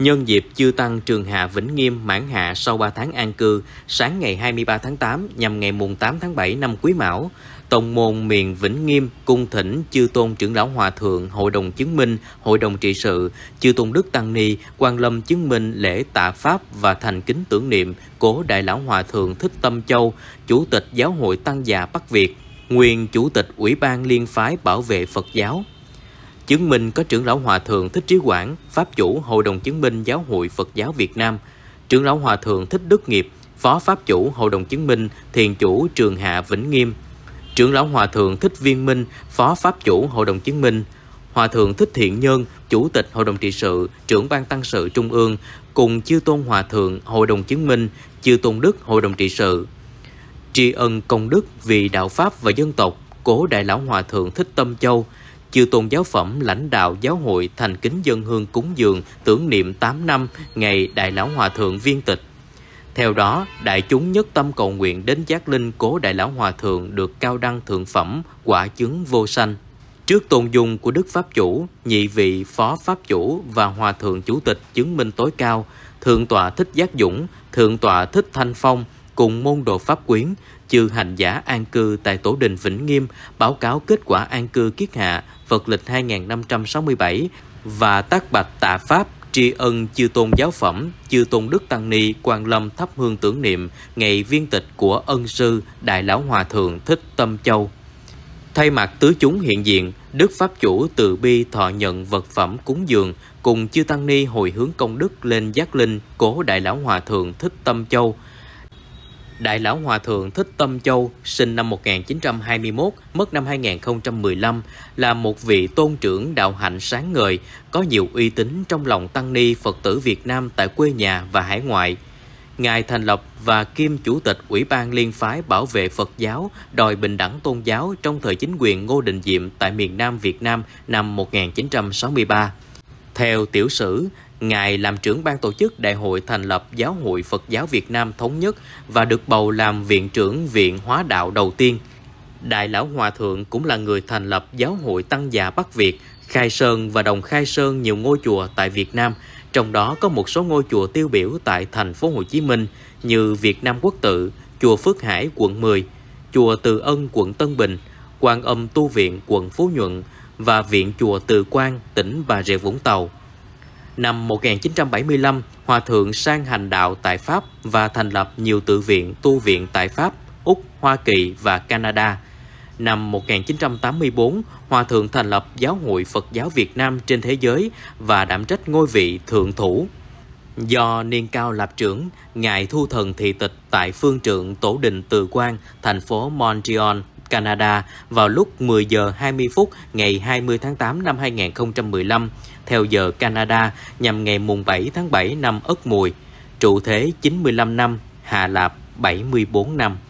Nhân dịp chư tăng Trường Hạ Vĩnh Nghiêm mãn hạ sau 3 tháng an cư, sáng ngày 23 tháng 8 nhằm ngày mùng 8 tháng 7 năm Quý Mão, Tổng môn miền Vĩnh Nghiêm cung thỉnh chư tôn trưởng lão hòa thượng, hội đồng chứng minh, hội đồng trị sự, chư tôn đức tăng ni, quan lâm chứng minh lễ tạ pháp và thành kính tưởng niệm cố đại lão hòa thượng Thích Tâm Châu, chủ tịch giáo hội tăng già Bắc Việt, nguyên chủ tịch ủy ban liên phái bảo vệ Phật giáo Chứng minh có trưởng lão Hòa Thượng Thích Trí Quảng, Pháp chủ Hội đồng Chứng minh Giáo hội Phật giáo Việt Nam, trưởng lão Hòa Thượng Thích Đức Nghiệp, Phó Pháp chủ Hội đồng Chứng minh Thiền chủ Trường Hạ Vĩnh Nghiêm, trưởng lão Hòa Thượng Thích Viên Minh, Phó Pháp chủ Hội đồng Chứng minh, Hòa Thượng Thích Thiện Nhân, Chủ tịch Hội đồng Trị sự, trưởng ban tăng sự Trung ương, cùng Chư Tôn Hòa Thượng Hội đồng Chứng minh, Chư Tôn Đức Hội đồng Trị sự. Tri ân công đức vì đạo Pháp và dân tộc, cố đại lão Hòa Thượng Thích Tâm Châu – chư tôn giáo phẩm lãnh đạo giáo hội thành kính dân hương cúng dường tưởng niệm 8 năm ngày Đại Lão Hòa Thượng Viên Tịch. Theo đó, đại chúng nhất tâm cầu nguyện đến giác linh cố Đại Lão Hòa Thượng được cao đăng thượng phẩm quả chứng vô sanh. Trước tôn dung của Đức Pháp Chủ, nhị vị Phó Pháp Chủ và Hòa Thượng Chủ tịch chứng minh tối cao, Thượng tọa Thích Giác Dũng, Thượng tọa Thích Thanh Phong cùng môn đồ Pháp Quyến, chư hành giả an cư tại Tổ đình Vĩnh Nghiêm báo cáo kết quả an cư kiết hạ Phật lịch 2567 và tác bạch tạ Pháp tri ân chư tôn giáo phẩm, chư tôn đức tăng ni quan lâm thắp hương tưởng niệm ngày viên tịch của ân sư Đại lão Hòa thượng Thích Tâm Châu. Thay mặt tứ chúng hiện diện, Đức Pháp chủ từ bi thọ nhận vật phẩm cúng dường cùng chư tăng ni hồi hướng công đức lên giác linh cố Đại lão Hòa thượng Thích Tâm Châu – Đại lão Hòa Thượng Thích Tâm Châu, sinh năm 1921, mất năm 2015, là một vị tôn trưởng đạo hạnh sáng ngời, có nhiều uy tín trong lòng tăng ni Phật tử Việt Nam tại quê nhà và hải ngoại. Ngài thành lập và kiêm chủ tịch Ủy ban Liên phái bảo vệ Phật giáo đòi bình đẳng tôn giáo trong thời chính quyền Ngô Đình Diệm tại miền Nam Việt Nam năm 1963. Theo tiểu sử, Ngài làm trưởng ban tổ chức Đại hội thành lập Giáo hội Phật giáo Việt Nam Thống nhất và được bầu làm Viện trưởng Viện Hóa đạo đầu tiên. Đại Lão Hòa Thượng cũng là người thành lập Giáo hội Tăng giả Bắc Việt, Khai Sơn và Đồng Khai Sơn nhiều ngôi chùa tại Việt Nam, trong đó có một số ngôi chùa tiêu biểu tại thành phố Hồ Chí Minh như Việt Nam Quốc Tự, Chùa Phước Hải quận 10, Chùa Từ Ân quận Tân Bình, Quan Âm Tu Viện quận Phú Nhuận, và Viện Chùa Từ Quang, tỉnh Bà Rịa Vũng Tàu. Năm 1975, Hòa Thượng sang hành đạo tại Pháp và thành lập nhiều tự viện tu viện tại Pháp, Úc, Hoa Kỳ và Canada. Năm 1984, Hòa Thượng thành lập Giáo hội Phật giáo Việt Nam trên thế giới và đảm trách ngôi vị Thượng Thủ. Do niên cao lạp trưởng, Ngài thu thần thị tịch tại phương trượng Tổ đình Từ Quang, thành phố Montreal, Canada vào lúc 10 giờ 20 phút ngày 20 tháng 8 năm 2015 theo giờ Canada nhằm ngày mùng 7 tháng 7 năm Ất Mùi, trụ thế 95 năm, Hà Lạp 74 năm.